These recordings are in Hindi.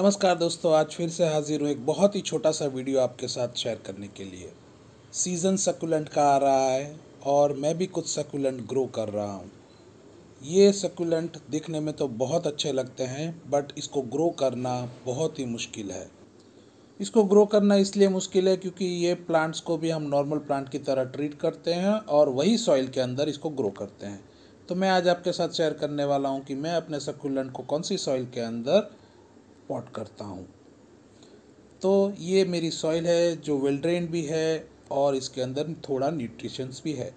नमस्कार दोस्तों आज फिर से हाजिर हूँ एक बहुत ही छोटा सा वीडियो आपके साथ शेयर करने के लिए सीज़न सकुलेंट का आ रहा है और मैं भी कुछ सकुलेंट ग्रो कर रहा हूँ ये सकुलेंट दिखने में तो बहुत अच्छे लगते हैं बट इसको ग्रो करना बहुत ही मुश्किल है इसको ग्रो करना इसलिए मुश्किल है क्योंकि ये प्लांट्स को भी हम नॉर्मल प्लांट की तरह ट्रीट करते हैं और वही सॉइल के अंदर इसको ग्रो करते हैं तो मैं आज आपके साथ शेयर करने वाला हूँ कि मैं अपने सकुलेंट को कौन सी सॉइल के अंदर पॉट करता हूँ तो ये मेरी सॉइल है जो वेल ड्रेन भी है और इसके अंदर थोड़ा न्यूट्रिशंस भी है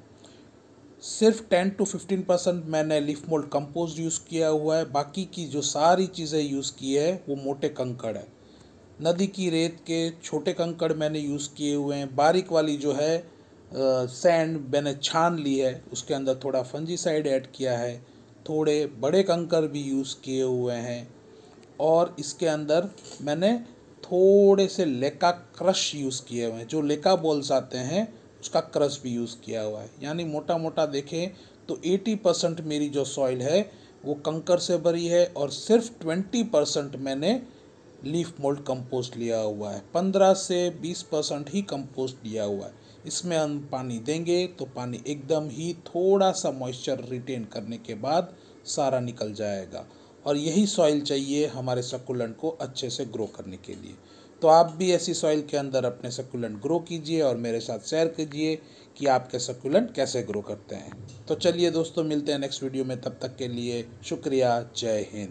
सिर्फ टेन टू फिफ्टीन परसेंट मैंने लिफ मोल्ड कंपोस्ट यूज़ किया हुआ है बाकी की जो सारी चीज़ें यूज़ की है वो मोटे कंकड़ है नदी की रेत के छोटे कंकड़ मैंने यूज़ किए हुए हैं बारीक वाली जो है आ, सैंड मैंने छान ली है उसके अंदर थोड़ा फंजी साइड ऐड किया है थोड़े बड़े कंकर भी यूज़ किए हुए हैं और इसके अंदर मैंने थोड़े से लेका क्रश यूज़ किए हुए हैं जो लेका बॉल्स आते हैं उसका क्रश भी यूज़ किया हुआ है यानी मोटा मोटा देखें तो 80 परसेंट मेरी जो सॉइल है वो कंकर से भरी है और सिर्फ 20 परसेंट मैंने लीफ मोल्ड कंपोस्ट लिया हुआ है 15 से 20 परसेंट ही कंपोस्ट लिया हुआ है इसमें हम पानी देंगे तो पानी एकदम ही थोड़ा सा मॉइस्चर रिटेन करने के बाद सारा निकल जाएगा और यही सॉइल चाहिए हमारे सकुलेंट को अच्छे से ग्रो करने के लिए तो आप भी ऐसी सॉइल के अंदर अपने सकुलेंट ग्रो कीजिए और मेरे साथ शेयर कीजिए कि आपके सकुलेंट कैसे ग्रो करते हैं तो चलिए दोस्तों मिलते हैं नेक्स्ट वीडियो में तब तक के लिए शुक्रिया जय हिंद